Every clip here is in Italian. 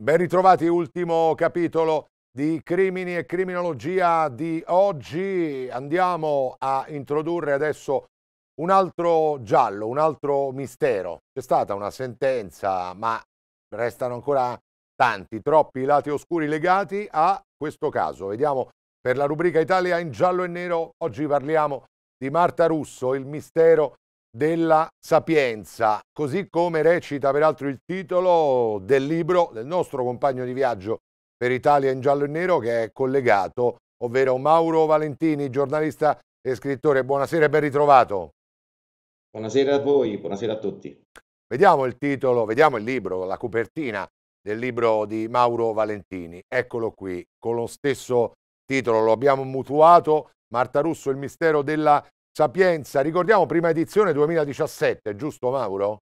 Ben ritrovati, ultimo capitolo di crimini e criminologia di oggi. Andiamo a introdurre adesso un altro giallo, un altro mistero. C'è stata una sentenza, ma restano ancora tanti, troppi lati oscuri legati a questo caso. Vediamo per la rubrica Italia in giallo e nero. Oggi parliamo di Marta Russo, il mistero della sapienza, così come recita peraltro il titolo del libro del nostro compagno di viaggio per Italia in giallo e nero che è collegato, ovvero Mauro Valentini, giornalista e scrittore. Buonasera e ben ritrovato. Buonasera a voi, buonasera a tutti. Vediamo il titolo, vediamo il libro, la copertina del libro di Mauro Valentini. Eccolo qui, con lo stesso titolo, lo abbiamo mutuato, Marta Russo, il mistero della Sapienza, ricordiamo prima edizione 2017, giusto Mauro?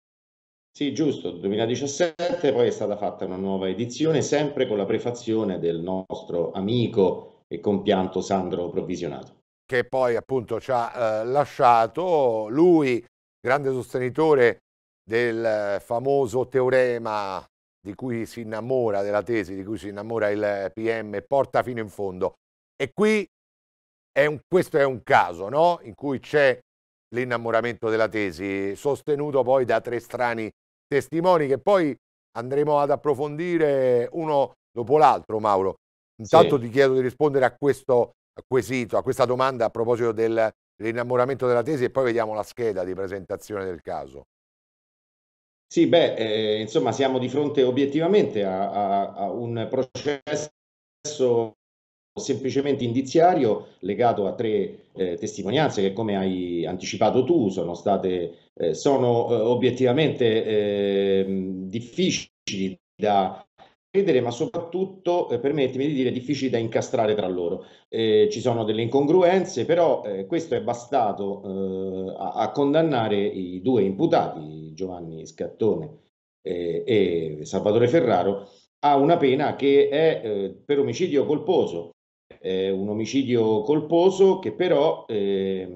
Sì, giusto, 2017, poi è stata fatta una nuova edizione, sempre con la prefazione del nostro amico e compianto Sandro Provisionato. Che poi appunto ci ha eh, lasciato, lui, grande sostenitore del eh, famoso teorema di cui si innamora, della tesi di cui si innamora il PM, porta fino in fondo. E qui è un, questo è un caso no? in cui c'è l'innamoramento della tesi, sostenuto poi da tre strani testimoni che poi andremo ad approfondire uno dopo l'altro, Mauro. Intanto sì. ti chiedo di rispondere a questo quesito, a questa domanda a proposito dell'innamoramento della tesi e poi vediamo la scheda di presentazione del caso. Sì, beh, eh, insomma, siamo di fronte obiettivamente a, a, a un processo semplicemente indiziario legato a tre eh, testimonianze che come hai anticipato tu sono state eh, sono eh, obiettivamente ehm, difficili da credere ma soprattutto eh, permettimi di dire difficili da incastrare tra loro eh, ci sono delle incongruenze però eh, questo è bastato a, a, condannare i due imputati Giovanni Scattone e Salvatore Ferraro a una pena che è eh, per omicidio colposo, eh, un omicidio colposo che però eh,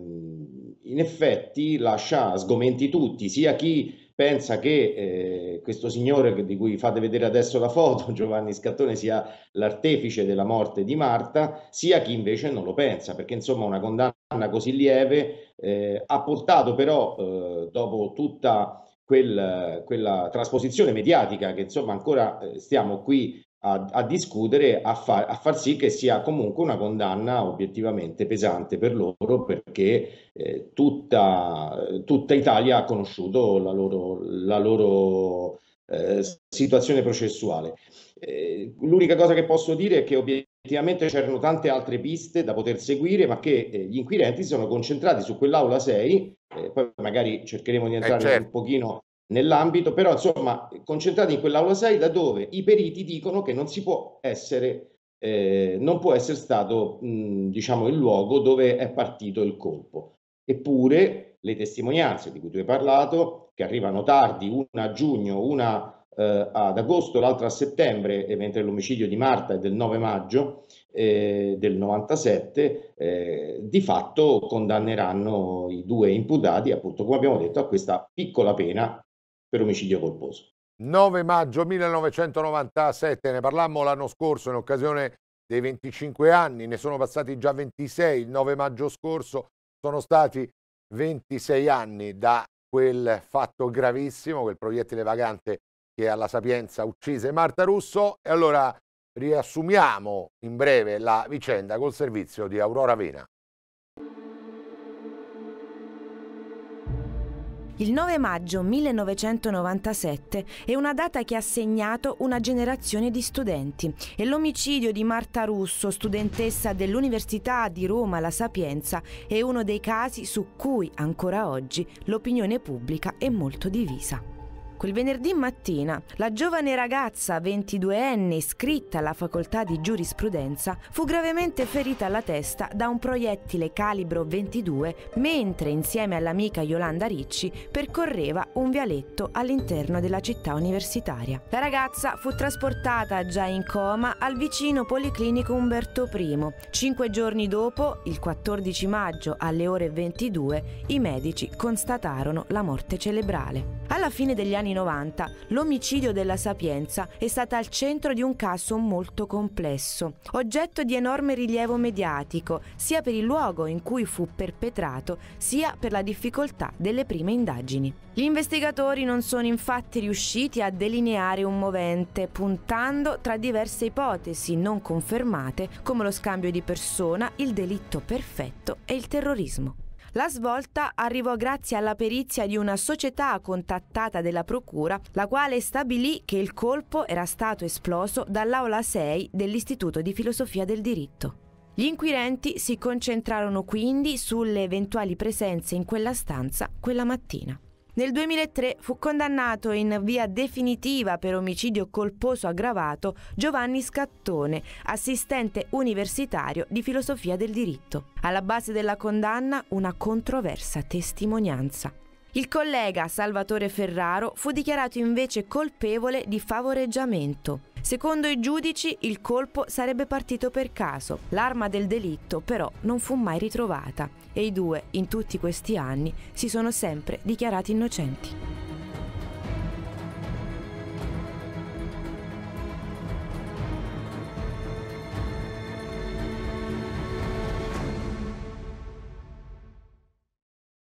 in effetti lascia sgomenti tutti, sia chi pensa che eh, questo signore di cui fate vedere adesso la foto, Giovanni Scattone, sia l'artefice della morte di Marta, sia chi invece non lo pensa, perché insomma una condanna così lieve eh, ha portato però, eh, dopo tutta quel, quella trasposizione mediatica che insomma ancora eh, stiamo qui a, a discutere, a, fa, a, far sì che sia comunque una condanna obiettivamente pesante per loro perché eh, tutta, tutta, Italia ha conosciuto la loro, la loro eh, situazione processuale. Eh, l'unica cosa che posso dire è che obiettivamente c'erano tante altre piste da poter seguire, ma che eh, gli inquirenti si sono concentrati su quell'aula 6, eh, poi magari cercheremo di eh, entrare certo. un pochino nell'ambito, però insomma concentrati in quell'aula 6 da dove i periti dicono che non si può essere, eh, non può essere stato mh, diciamo il luogo dove è partito il colpo. Eppure le testimonianze di cui tu hai parlato, che arrivano tardi, una a giugno, una eh, ad agosto, l'altra a settembre, e mentre l'omicidio di Marta è del 9 maggio eh, del 97, eh, di fatto condanneranno i due imputati, appunto come abbiamo detto, a questa piccola pena per omicidio colposo. 9 maggio 1997, ne parlammo l'anno scorso in occasione dei 25 anni, ne sono passati già 26, il 9 maggio scorso sono stati 26 anni da quel fatto gravissimo, quel proiettile vagante che alla Sapienza uccise Marta Russo e allora riassumiamo in breve la vicenda col servizio di Aurora Vena. Il 9 maggio 1997 è una data che ha segnato una generazione di studenti e l'omicidio di Marta Russo, studentessa dell'Università di Roma La Sapienza, è uno dei casi su cui ancora oggi l'opinione pubblica è molto divisa. Quel venerdì mattina, la giovane ragazza 22enne iscritta alla facoltà di giurisprudenza fu gravemente ferita alla testa da un proiettile calibro 22 mentre insieme all'amica Yolanda Ricci percorreva un vialetto all'interno della città universitaria. La ragazza fu trasportata già in coma al vicino Policlinico Umberto I. Cinque giorni dopo, il 14 maggio alle ore 22, i medici constatarono la morte cerebrale. Alla fine degli anni anni 90, l'omicidio della Sapienza è stata al centro di un caso molto complesso, oggetto di enorme rilievo mediatico, sia per il luogo in cui fu perpetrato, sia per la difficoltà delle prime indagini. Gli investigatori non sono infatti riusciti a delineare un movente, puntando tra diverse ipotesi non confermate come lo scambio di persona, il delitto perfetto e il terrorismo. La svolta arrivò grazie alla perizia di una società contattata della Procura, la quale stabilì che il colpo era stato esploso dall'Aula 6 dell'Istituto di Filosofia del Diritto. Gli inquirenti si concentrarono quindi sulle eventuali presenze in quella stanza quella mattina. Nel 2003 fu condannato in via definitiva per omicidio colposo aggravato Giovanni Scattone, assistente universitario di filosofia del diritto. Alla base della condanna una controversa testimonianza. Il collega Salvatore Ferraro fu dichiarato invece colpevole di favoreggiamento. Secondo i giudici il colpo sarebbe partito per caso. L'arma del delitto però non fu mai ritrovata e i due in tutti questi anni si sono sempre dichiarati innocenti.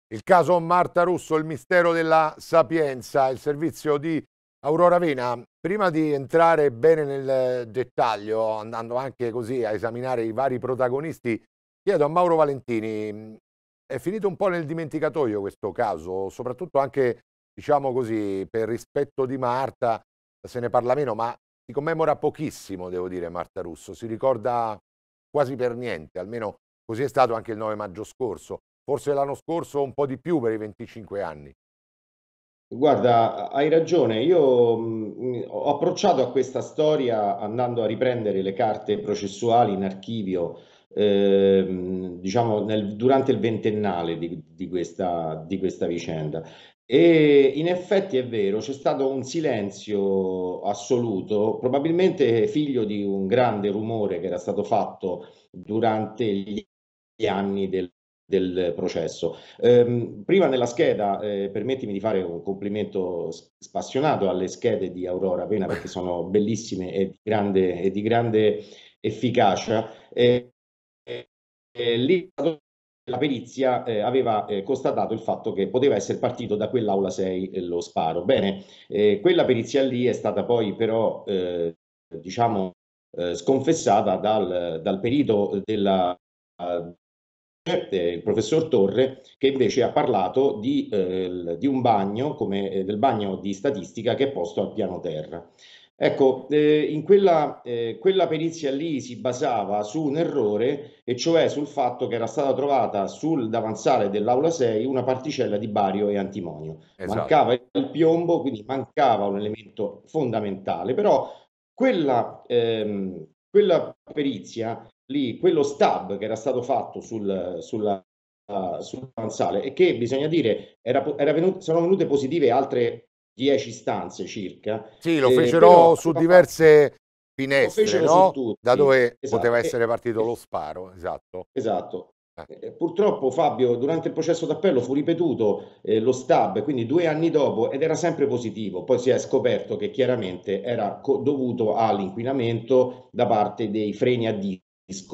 Il caso Marta Russo, il mistero della sapienza, il servizio di Aurora Vena, prima di entrare bene nel dettaglio, andando anche così a esaminare i vari protagonisti, chiedo a Mauro Valentini, è finito un po' nel dimenticatoio questo caso, soprattutto anche, diciamo così, per rispetto di Marta, se ne parla meno, ma si commemora pochissimo, devo dire, Marta Russo, si ricorda quasi per niente, almeno così è stato anche il 9 maggio scorso, forse l'anno scorso un po' di più per i 25 anni. Guarda, hai ragione, io mh, mm, ho approcciato a questa storia andando a riprendere le carte processuali in archivio, ehm, diciamo, nel, durante il ventennale di, di, questa, di questa vicenda. E in effetti è vero, c'è stato un silenzio assoluto, probabilmente figlio di un grande rumore che era stato fatto durante gli anni del del processo. Ehm, prima nella scheda, eh, permettimi di fare un complimento spassionato alle schede di Aurora Pena perché sono bellissime e di grande, e di grande efficacia. E, e, e lì la perizia eh, aveva eh, constatato il fatto che poteva essere partito da quell'aula 6 eh, lo sparo. Bene, eh, quella perizia lì è stata poi però, eh, diciamo, sconfessata dal, dal perito della, eh, il professor Torre, che invece ha parlato di, eh, di un bagno, come, eh, del bagno di statistica che è posto al piano terra. Ecco, eh, in quella, eh, quella, perizia lì si basava su un errore, e cioè sul fatto che era stata trovata sul davanzale dell'aula 6 una particella di bario e antimonio. Esatto. Mancava il piombo, quindi mancava un elemento fondamentale, però quella, ehm, quella perizia lì quello stab che era stato fatto sul, sulla, uh, sul Mansale e che bisogna dire era, era venuto, sono venute positive altre 10 stanze circa. Sì, lo eh, fecero eh, su diverse finestre, no? da dove esatto. poteva essere partito eh, lo sparo, esatto. Esatto. Eh. Purtroppo Fabio durante il processo d'appello fu ripetuto eh, lo stab, quindi due anni dopo, ed era sempre positivo. Poi si è scoperto che chiaramente era dovuto all'inquinamento da parte dei freni a disco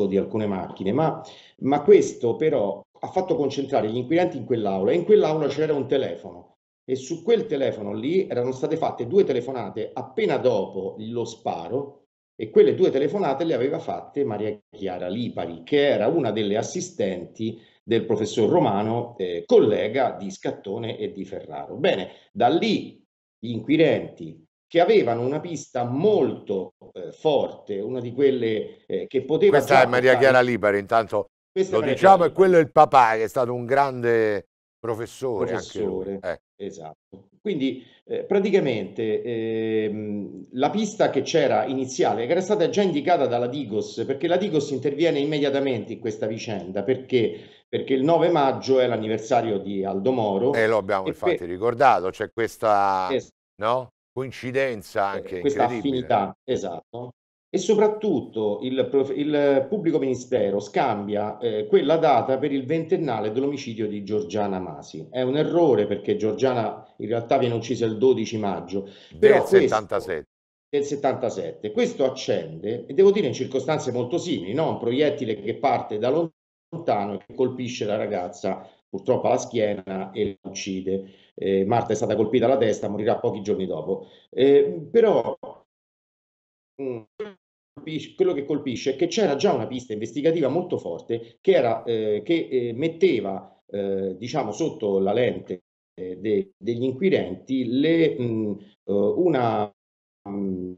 di alcune macchine, ma, ma questo però ha fatto concentrare gli inquirenti in quell'aula e in quell'aula c'era un telefono e su quel telefono lì erano state fatte due telefonate appena dopo lo sparo e quelle due telefonate le aveva fatte Maria Chiara Lipari, che era una delle assistenti del professor Romano, eh, collega di Scattone e di Ferraro. Bene, da lì gli inquirenti che avevano una pista molto eh, forte, una di quelle eh, che poteva... Questa è Maria portare... Chiara Libera, intanto Questa lo diciamo, e quello è il papà che è stato un grande professore. professore eh. Esatto. Quindi eh, praticamente ehm, la pista che c'era iniziale, che era stata già indicata dalla Digos, perché la Digos interviene immediatamente in questa vicenda, perché perché il 9 maggio è l'anniversario di Aldo Moro. E lo abbiamo e infatti ricordato, c'è questa... Esatto. No? coincidenza eh, anche questa affinità, esatto. E soprattutto il, il pubblico ministero scambia eh, quella data per il ventennale dell'omicidio di Giorgiana Masi. È un errore perché Giorgiana in realtà viene uccisa il 12 maggio del 77. del 77. Questo accende, e devo dire in circostanze molto simili, no? un proiettile che parte da lontano e che colpisce la ragazza purtroppo alla schiena e la uccide eh, Marta è stata colpita alla testa, morirà pochi giorni dopo. Eh, però mm, quello che colpisce è che c'era già una pista investigativa molto forte che, era, eh, che eh, metteva eh, diciamo sotto la lente eh, de, degli inquirenti le, mh, mm, una mh, mm,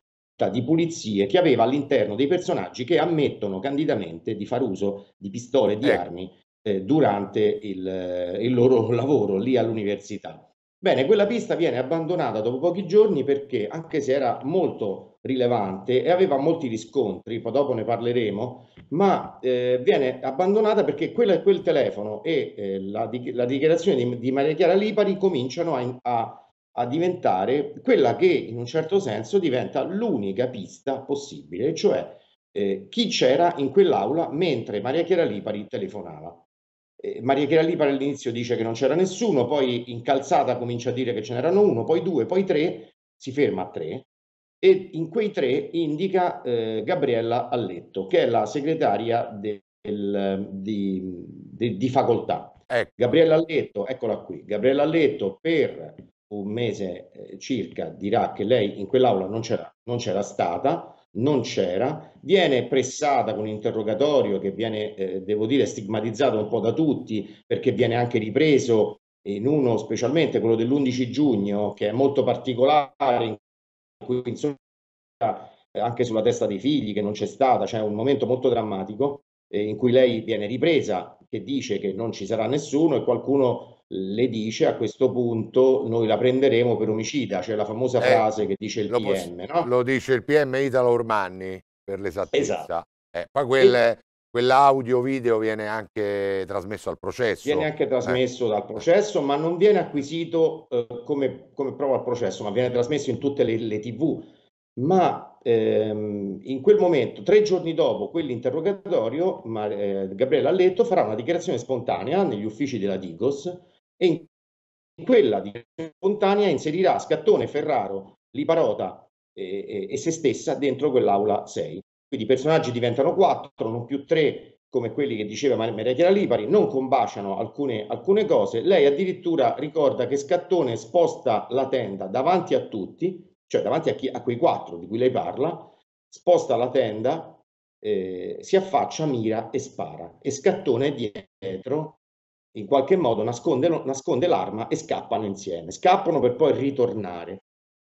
di pulizie che aveva all'interno dei personaggi che ammettono candidamente di far uso di pistole e di ecco. armi eh, durante il, il, loro lavoro lì all'università. Bene, quella pista viene abbandonata dopo pochi giorni perché, anche se era molto rilevante e aveva molti riscontri, poi dopo ne parleremo, ma eh, viene abbandonata perché quella, quel telefono e eh, la, la, dichiarazione di, di, Maria Chiara Lipari cominciano a, a, a, diventare quella che in un certo senso diventa l'unica pista possibile, cioè eh, chi c'era in quell'aula mentre Maria Chiara Lipari telefonava eh, Maria Chiara Lipari all'inizio dice che non c'era nessuno, poi in calzata comincia a dire che ce n'erano uno, poi due, poi tre, si ferma a tre e in quei tre indica eh, Gabriella Alletto, che è la segretaria del, di, di, di, facoltà. Ecco. Gabriella Alletto, eccola qui, Gabriella Alletto per un mese eh, circa dirà che lei in quell'aula non c'era, non c'era stata, non c'era, viene pressata con interrogatorio che viene, eh, devo dire, stigmatizzato un po' da tutti perché viene anche ripreso in uno specialmente quello dell'11 giugno che è molto particolare in cui insomma anche sulla testa dei figli che non c'è stata, c'è cioè un momento molto drammatico eh, in cui lei viene ripresa che dice che non ci sarà nessuno e qualcuno le dice a questo punto noi la prenderemo per omicida, cioè la famosa eh, frase che dice il PM. No? Lo dice il PM Italo Ormanni, per l'esattezza. Esatto. Eh, poi quel, e... quell'audio video viene anche trasmesso al processo. Viene anche trasmesso eh. dal processo, ma non viene acquisito eh, come, come, prova al processo, ma viene trasmesso in tutte le, le tv. Ma ehm, in quel momento, tre giorni dopo quell'interrogatorio, ma, eh, Gabriele Alletto farà una dichiarazione spontanea negli uffici della Digos e in quella di spontanea inserirà Scattone, Ferraro, Liparota e, eh, e, eh, e se stessa dentro quell'aula 6. Quindi i personaggi diventano 4, non più 3 come quelli che diceva Maria Chiara Lipari, non combaciano alcune, alcune cose. Lei addirittura ricorda che Scattone sposta la tenda davanti a tutti, cioè davanti a, chi, a quei quattro di cui lei parla, sposta la tenda, eh, si affaccia, mira e spara. E Scattone è dietro in qualche modo nasconde, nasconde l'arma e scappano insieme, scappano per poi ritornare.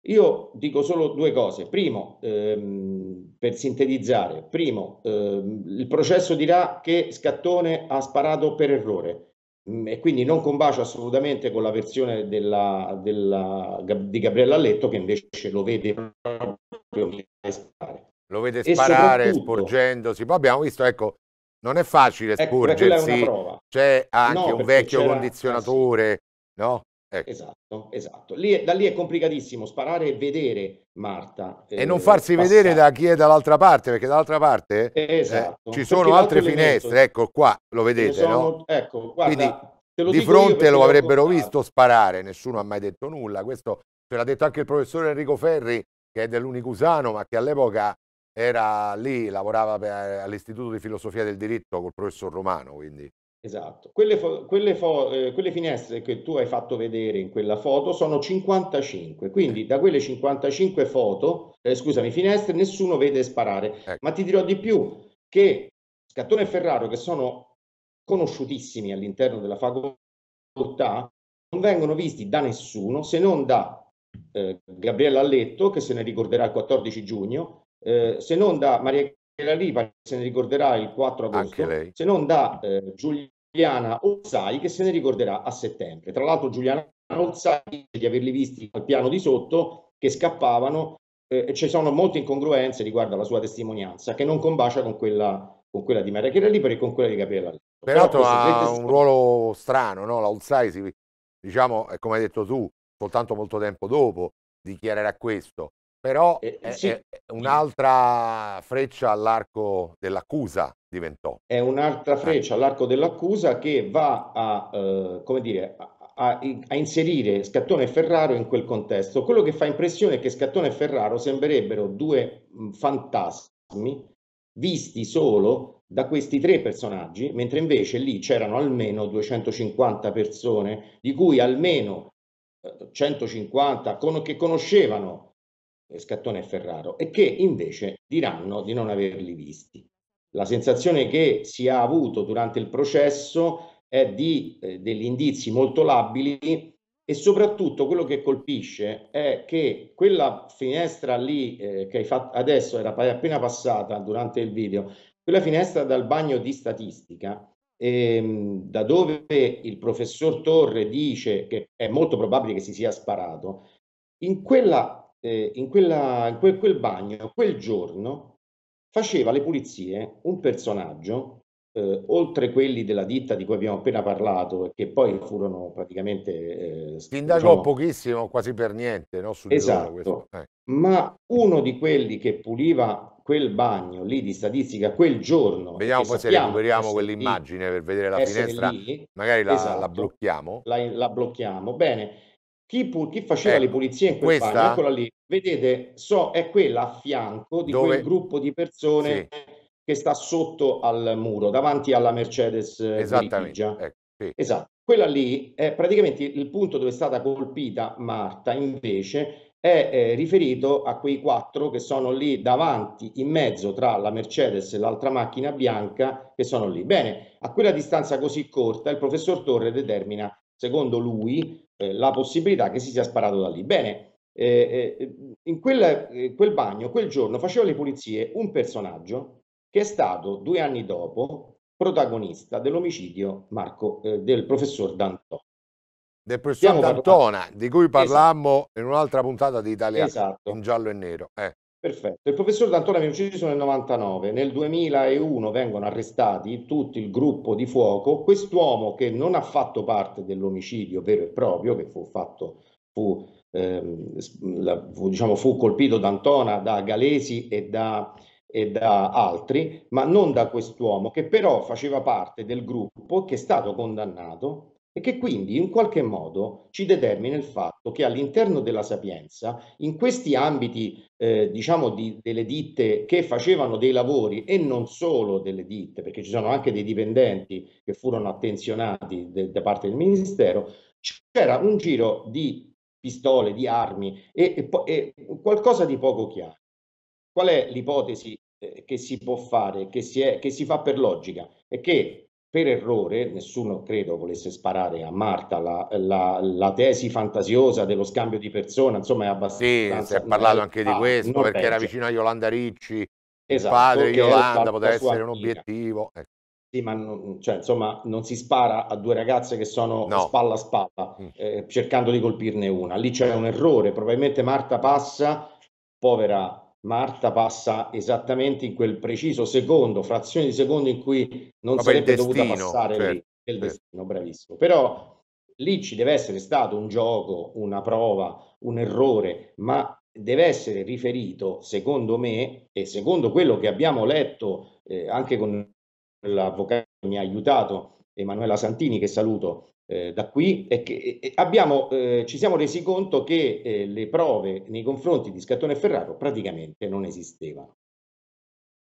Io dico solo due cose. Primo, ehm, per sintetizzare, primo, ehm, il processo dirà che Scattone ha sparato per errore mm, e quindi non combacia assolutamente con la versione della, della, di Gabriella Letto che invece lo vede proprio sparare. Lo vede sparare sporgendosi. Poi abbiamo visto, ecco, non è facile ecco, sporgersi, c'è anche no, un vecchio condizionatore, no? Ecco. Esatto, esatto. Lì, da lì è complicatissimo sparare e vedere Marta. Eh, e non eh, farsi passare. vedere da chi è dall'altra parte, perché dall'altra parte eh, esatto. eh, ci sono altre finestre, metodi. ecco qua, lo vedete, sono, no? Ecco, guarda, Quindi di fronte lo avrebbero visto sparare, nessuno ha mai detto nulla, questo ce l'ha detto anche il professore Enrico Ferri, che è dell'Unicusano, ma che all'epoca era lì, lavorava all'Istituto di Filosofia del Diritto col professor Romano, quindi. Esatto, quelle, fo- quelle, fo- eh, quelle, finestre che tu hai fatto vedere in quella foto sono 55, quindi da quelle 55 foto, eh, scusami, finestre, nessuno vede sparare. Ecco. Ma ti dirò di più che Scattone e Ferraro, che sono conosciutissimi all'interno della facoltà, non vengono visti da nessuno se non da eh, Gabriele Alletto, che se ne ricorderà il 14 giugno, eh, se non da Maria Chiara Riva, se ne ricorderà il 4 agosto, se non da eh, Giuliana Ozzai, che se ne ricorderà a settembre. Tra l'altro Giuliana Ozzai, di averli visti al piano di sotto, che scappavano, eh, ci sono molte incongruenze riguardo alla sua testimonianza, che non combacia con quella con quella di Maria Chiara Libera e con quella di Gabriella Libera. Peraltro ha un ruolo strano, no? l'outside, diciamo, eh, come hai detto tu, soltanto molto tempo dopo dichiarerà questo. Però eh, è, sì. è un'altra freccia all'arco dell'accusa diventò. È un'altra eh. freccia all'arco dell'accusa che va a, eh, come dire, a, a, inserire Scattone e Ferraro in quel contesto. Quello che fa impressione è che Scattone e Ferraro sembrerebbero due mm, fantasmi visti solo da questi tre personaggi, mentre invece lì c'erano almeno 250 persone, di cui almeno 150 eh, con, che conoscevano eh, Scattone e Ferraro e che invece diranno di non averli visti. La sensazione che si ha avuto durante il processo è di eh, degli indizi molto labili e soprattutto quello che colpisce è che quella finestra lì eh, che hai fatto adesso era appena passata durante il video, quella finestra dal bagno di statistica, ehm, da dove il professor Torre dice che è molto probabile che si sia sparato, in quella eh, in, quella, in quel, quel, bagno, quel giorno, faceva le pulizie un personaggio, eh, oltre quelli della ditta di cui abbiamo appena parlato, e che poi furono praticamente... Eh, indagò diciamo, pochissimo, quasi per niente, no? Su esatto, eh. ma uno di quelli che puliva quel bagno lì di statistica quel giorno. Vediamo poi se recuperiamo quell'immagine lì, per vedere la finestra, lì, magari la, esatto, la blocchiamo. La, la blocchiamo, bene chi, pu- chi faceva eh, le ecco, pulizie in quel questa... bagno, eccola lì, vedete, so, è quella a fianco di Dove... quel gruppo di persone sì. che sta sotto al muro, davanti alla Mercedes eh, Esattamente. Ecco, sì. Esatto. Quella lì è praticamente il punto dove è stata colpita Marta, invece, è eh, riferito a quei quattro che sono lì davanti, in mezzo tra la Mercedes e l'altra macchina bianca che sono lì. Bene, a quella distanza così corta il professor Torre determina secondo lui, eh, la possibilità che si sia sparato da lì. Bene, eh, eh in quel, eh, quel bagno, quel giorno, faceva le pulizie un personaggio che è stato due anni dopo protagonista dell'omicidio Marco, eh, del professor D'Antona. del professor D'Antona, di cui esatto. parlammo esatto. in un'altra puntata di Italia esatto. in giallo e nero. Eh. Perfetto. Il professor D'Antona viene ucciso nel 99, nel 2001 vengono arrestati tutto il gruppo di fuoco, quest'uomo che non ha fatto parte dell'omicidio vero e proprio, che fu fatto, fu, ehm, la, fu, diciamo, fu colpito D'Antona da Galesi e da, e da altri, ma non da quest'uomo che però faceva parte del gruppo che è stato condannato e che quindi in qualche modo ci determina il fatto che all'interno della Sapienza, in questi ambiti, eh, diciamo, di, delle ditte che facevano dei lavori e non solo delle ditte, perché ci sono anche dei dipendenti che furono attenzionati de, da parte del Ministero, c'era un giro di pistole, di armi e, e, e qualcosa di poco chiaro. Qual è l'ipotesi eh, che si può fare, che si, è, che si fa per logica? È che per errore, nessuno credo volesse sparare a Marta la, la, la, tesi fantasiosa dello scambio di persona, insomma è abbastanza... Sì, si è parlato anche di ah, questo perché peggio. era vicino a Yolanda Ricci, esatto, il padre di Yolanda poteva essere un obiettivo. Ecco. Sì, ma non, cioè, insomma, non si spara a due ragazze che sono no. spalla a spalla mm. eh, cercando di colpirne una. Lì c'è un errore, probabilmente Marta passa, povera Marta passa esattamente in quel preciso secondo, frazione di secondo in cui non Vabbè, sarebbe destino, dovuta passare certo, lì, il certo. bravissimo. Però lì ci deve essere stato un gioco, una prova, un errore, ma deve essere riferito, secondo me, e secondo quello che abbiamo letto eh, anche con l'avvocato che mi ha aiutato, Emanuela Santini, che saluto, eh, da qui è che abbiamo, eh, ci siamo resi conto che eh, le prove nei confronti di Scattone e Ferraro praticamente non esistevano.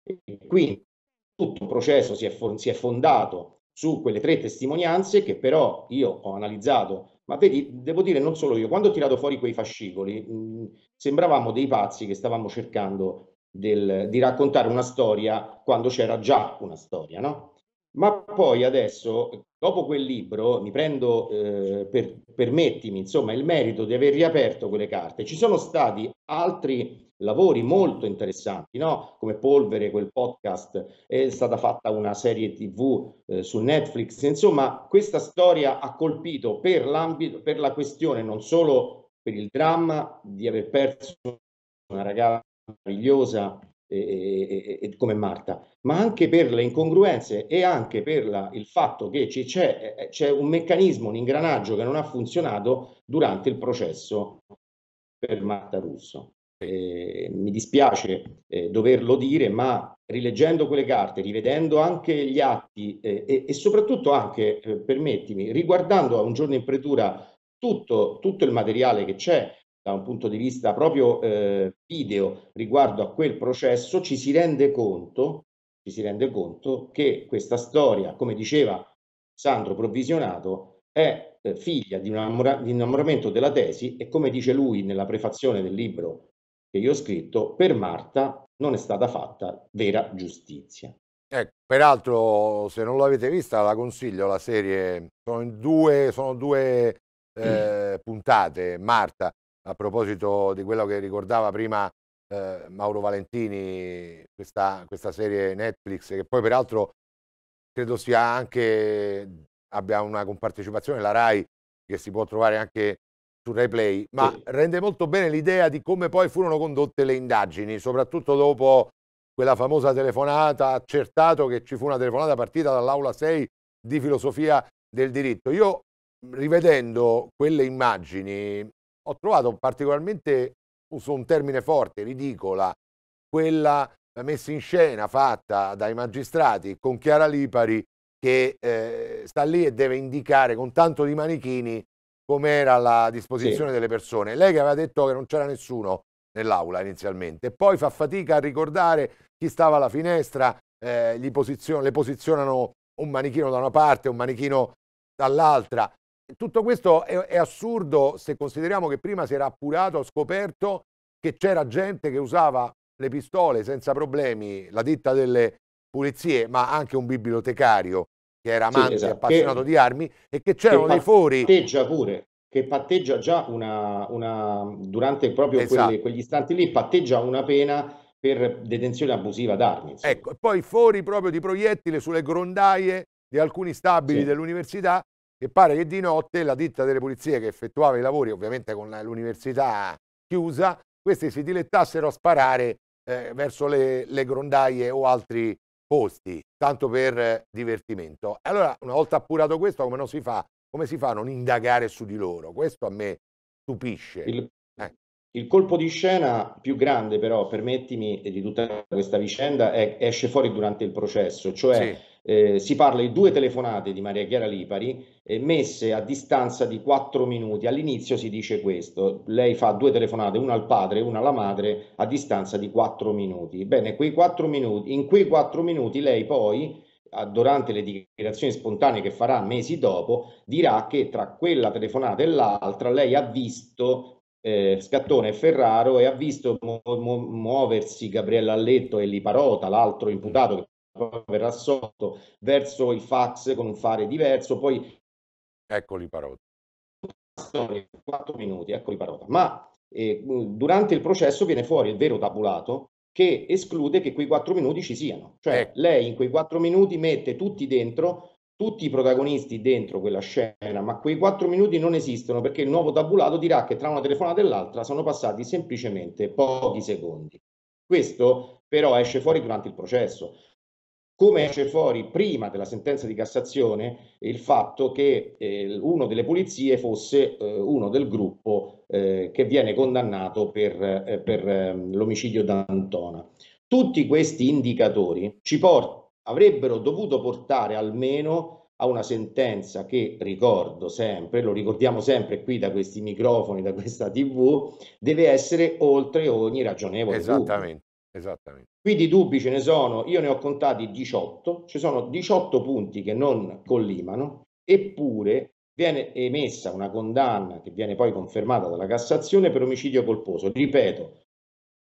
E quindi tutto il processo si è, si è, fondato su quelle tre testimonianze che però io ho analizzato, ma vedi, devo dire non solo io, quando ho tirato fuori quei fascicoli mh, mm, sembravamo dei pazzi che stavamo cercando del, di raccontare una storia quando c'era già una storia, no? Ma poi adesso, dopo quel libro, mi prendo, eh, per, permettimi, insomma, il merito di aver riaperto quelle carte. Ci sono stati altri lavori molto interessanti, no? come Polvere, quel podcast, è stata fatta una serie tv eh, su Netflix, insomma questa storia ha colpito per l'ambito, per la questione non solo per il dramma di aver perso una ragazza meravigliosa e, e, come Marta, ma anche per le incongruenze e anche per la, il fatto che c'è, eh, eh, c'è un meccanismo, un ingranaggio che non ha funzionato durante il processo per Marta Russo. Eh, mi dispiace eh, doverlo dire, ma rileggendo quelle carte, rivedendo anche gli atti eh, e, e, soprattutto anche, eh, permettimi, riguardando a un giorno in pretura tutto, tutto il materiale che c'è, da un punto di vista proprio eh, video riguardo a quel processo, ci si rende conto, ci si rende conto che questa storia, come diceva Sandro Provvisionato, è eh, figlia di un, innamoramento della tesi e come dice lui nella prefazione del libro che io ho scritto, per Marta non è stata fatta vera giustizia. Ecco, peraltro se non l'avete vista la consiglio la serie, sono due, sono due mm. eh, puntate, Marta, a proposito di quello che ricordava prima eh, Mauro Valentini, questa, questa, serie Netflix, che poi peraltro credo sia anche, abbia una compartecipazione la RAI, che si può trovare anche su replay, ma sì. rende molto bene l'idea di come poi furono condotte le indagini, soprattutto dopo quella famosa telefonata, accertato che ci fu una telefonata partita dall'aula 6 di filosofia del diritto. Io rivedendo quelle immagini ho trovato particolarmente, uso un termine forte, ridicola, quella messa in scena fatta dai magistrati con Chiara Lipari che eh, sta lì e deve indicare con tanto di manichini com'era la disposizione sì. delle persone. Lei che aveva detto che non c'era nessuno nell'aula inizialmente, poi fa fatica a ricordare chi stava alla finestra, eh, posizion le posizionano un manichino da una parte, un manichino dall'altra tutto questo è, è, assurdo se consideriamo che prima si era appurato, scoperto che c'era gente che usava le pistole senza problemi, la ditta delle pulizie, ma anche un bibliotecario che era amante sì, esatto. e appassionato che, di armi e che c'erano che dei fori. Patteggia pure, che patteggia già una, una durante proprio esatto. quelle, quegli istanti lì, patteggia una pena per detenzione abusiva d'armi. Insomma. Ecco, e poi fori proprio di proiettile sulle grondaie di alcuni stabili sì. dell'università e pare che di notte la ditta delle pulizie che effettuava i lavori, ovviamente con l'università chiusa, questi si dilettassero a sparare eh, verso le, le, grondaie o altri posti, tanto per divertimento. Allora, una volta appurato questo, come, si fa? come si fa a non indagare su di loro? Questo a me stupisce. Il, eh. il colpo di scena più grande, però, permettimi, di tutta questa vicenda, è, esce fuori durante il processo, cioè... Sì eh, si parla di due telefonate di Maria Chiara Lipari eh, messe a distanza di quattro minuti. All'inizio si dice questo, lei fa due telefonate, una al padre e una alla madre, a distanza di quattro minuti. Bene, quei quattro minuti, in quei quattro minuti lei poi, durante le dichiarazioni spontanee che farà mesi dopo, dirà che tra quella telefonata e l'altra lei ha visto eh, Scattone e Ferraro e ha visto mu- mu- muoversi Gabriella Alletto e Liparota, l'altro imputato che verrà sotto verso il fax con un fare diverso, poi... Eccoli parola. 4 minuti, eccoli Parota. Ma eh, durante il processo viene fuori il vero tabulato che esclude che quei 4 minuti ci siano. Cioè ecco. lei in quei 4 minuti mette tutti dentro, tutti i protagonisti dentro quella scena, ma quei 4 minuti non esistono perché il nuovo tabulato dirà che tra una telefonata e l'altra sono passati semplicemente pochi secondi. Questo però esce fuori durante il processo come esce fuori prima della sentenza di Cassazione il fatto che eh, uno delle pulizie fosse eh, uno del gruppo eh, che viene condannato per, eh, per ehm, l'omicidio d'Antona. Tutti questi indicatori ci port- avrebbero dovuto portare almeno a una sentenza che ricordo sempre, lo ricordiamo sempre qui da questi microfoni, da questa tv, deve essere oltre ogni ragionevole. Esattamente. Esattamente. Quindi dubbi ce ne sono, io ne ho contati 18, ci sono 18 punti che non collimano, eppure viene emessa una condanna che viene poi confermata dalla Cassazione per omicidio colposo. Ripeto,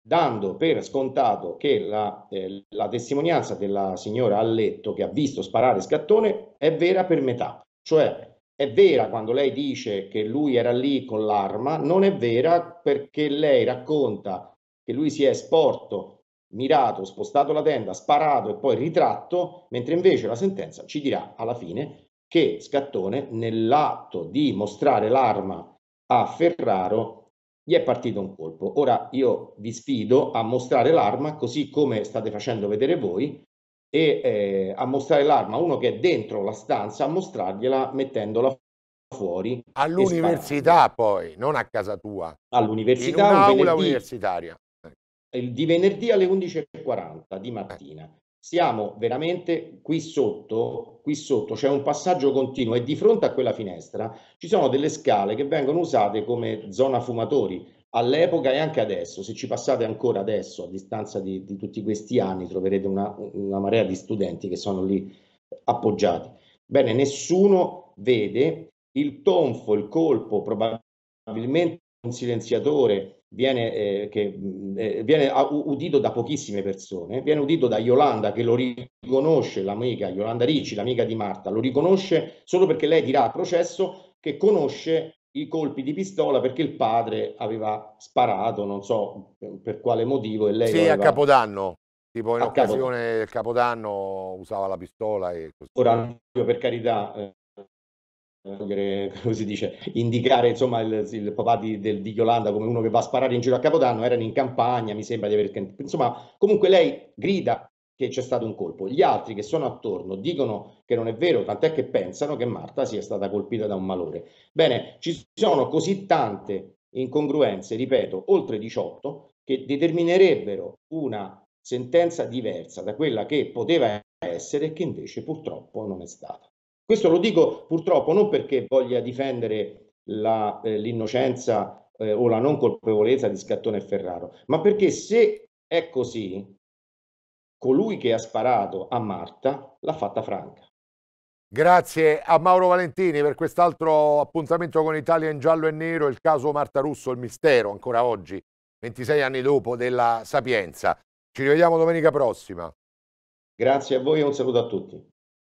dando per scontato che la, eh, la testimonianza della signora Alletto che ha visto sparare scattone è vera per metà, cioè è vera quando lei dice che lui era lì con l'arma, non è vera perché lei racconta che lui si è sporto, mirato, spostato la tenda, sparato e poi ritratto, mentre invece la sentenza ci dirà alla fine che Scattone nell'atto di mostrare l'arma a Ferraro gli è partito un colpo. Ora io vi sfido a mostrare l'arma così come state facendo vedere voi e eh, a mostrare l'arma a uno che è dentro la stanza, a mostrargliela mettendola fuori. All'università poi, non a casa tua. All'università. In un'aula un venerdì, universitaria di venerdì alle 11.40 di mattina. Siamo veramente qui sotto, qui sotto c'è un passaggio continuo e di fronte a quella finestra ci sono delle scale che vengono usate come zona fumatori all'epoca e anche adesso. Se ci passate ancora adesso, a distanza di, di tutti questi anni, troverete una, una marea di studenti che sono lì appoggiati. Bene, nessuno vede il tonfo, il colpo, probabilmente un silenziatore viene, eh, che, mm, eh, viene udito da pochissime persone, viene udito da Yolanda che lo riconosce, l'amica Yolanda Ricci, l'amica di Marta, lo riconosce solo perché lei dirà a processo che conosce i colpi di pistola perché il padre aveva sparato, non so per quale motivo. E lei sì, aveva... a Capodanno, tipo in occasione del Capodanno usava la pistola e così. Ora, per carità, eh, come si dice, indicare insomma il, il papà di, del, di, Yolanda come uno che va a sparare in giro a Capodanno, erano in campagna, mi sembra di aver... Insomma, comunque lei grida che c'è stato un colpo. Gli altri che sono attorno dicono che non è vero, tant'è che pensano che Marta sia stata colpita da un malore. Bene, ci sono così tante incongruenze, ripeto, oltre 18, che determinerebbero una sentenza diversa da quella che poteva essere e che invece purtroppo non è stata. Questo lo dico purtroppo non perché voglia difendere la, eh, l'innocenza eh, o la non colpevolezza di Scattone e Ferraro, ma perché se è così, colui che ha sparato a Marta l'ha fatta franca. Grazie a Mauro Valentini per quest'altro appuntamento con Italia in giallo e nero, il caso Marta Russo, il mistero ancora oggi, 26 anni dopo della Sapienza. Ci rivediamo domenica prossima. Grazie a voi e un saluto a tutti.